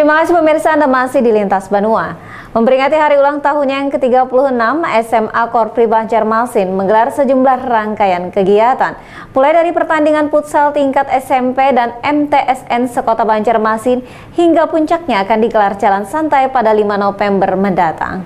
Terima kasih pemirsa Anda masih di Lintas Banua. Memperingati hari ulang tahunnya yang ke-36, SMA Korpri Banjarmasin menggelar sejumlah rangkaian kegiatan. Mulai dari pertandingan futsal tingkat SMP dan MTSN sekota Banjarmasin hingga puncaknya akan digelar jalan santai pada 5 November mendatang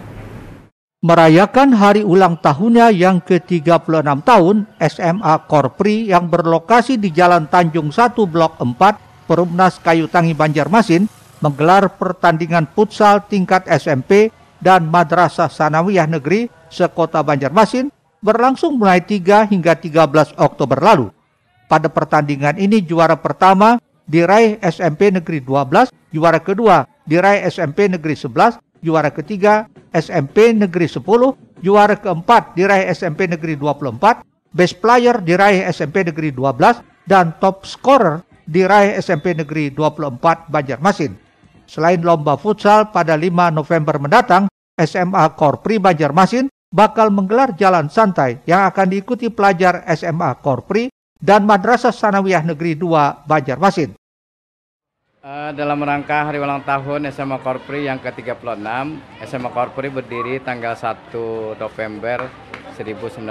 merayakan hari ulang tahunnya yang ke-36 tahun SMA Korpri yang berlokasi di Jalan Tanjung 1 Blok 4 Perumnas Kayu Tangi Banjarmasin menggelar pertandingan futsal tingkat SMP dan Madrasah Sanawiyah Negeri sekota Banjarmasin berlangsung mulai 3 hingga 13 Oktober lalu. Pada pertandingan ini juara pertama diraih SMP Negeri 12, juara kedua diraih SMP Negeri 11, juara ketiga SMP Negeri 10, juara keempat diraih SMP Negeri 24, best player diraih SMP Negeri 12, dan top scorer diraih SMP Negeri 24 Banjarmasin. Selain lomba futsal pada 5 November mendatang, SMA Korpri Banjarmasin bakal menggelar jalan santai yang akan diikuti pelajar SMA Korpri dan Madrasah Sanawiyah Negeri 2 Banjarmasin. Eh, dalam rangka hari ulang tahun SMA Korpri yang ke-36, SMA Korpri berdiri tanggal 1 November 1986.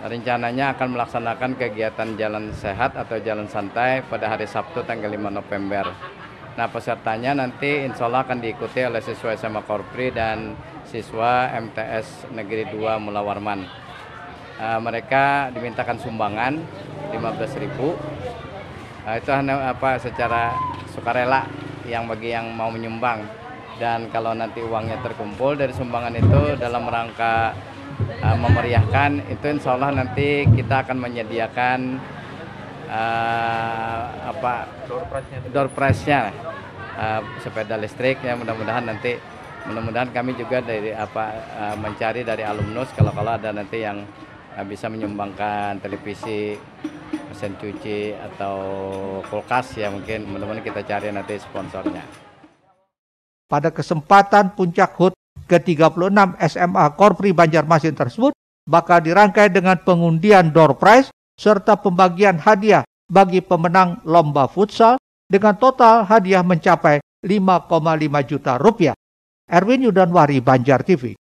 Rencananya akan melaksanakan kegiatan jalan sehat atau jalan santai pada hari Sabtu tanggal 5 November. Nah pesertanya nanti insya Allah akan diikuti oleh siswa SMA Korpri dan siswa MTS Negeri 2 Mula Warman. Uh, mereka dimintakan sumbangan 15.000 ribu. Uh, itu hanya apa secara sukarela yang bagi yang mau menyumbang dan kalau nanti uangnya terkumpul dari sumbangan itu dalam rangka uh, memeriahkan itu insya Allah nanti kita akan menyediakan uh, lupa door price nya Door nya uh, eh, sepeda listrik ya mudah-mudahan nanti mudah-mudahan kami juga dari apa uh, mencari dari alumnus kalau kalau ada nanti yang uh, bisa menyumbangkan televisi mesin cuci atau kulkas ya mungkin mudah-mudahan kita cari nanti sponsornya. Pada kesempatan puncak HUT ke-36 SMA Korpri Banjarmasin tersebut bakal dirangkai dengan pengundian door prize serta pembagian hadiah bagi pemenang lomba futsal dengan total hadiah mencapai 5,5 juta rupiah. Erwin Yudanwari, Banjar TV.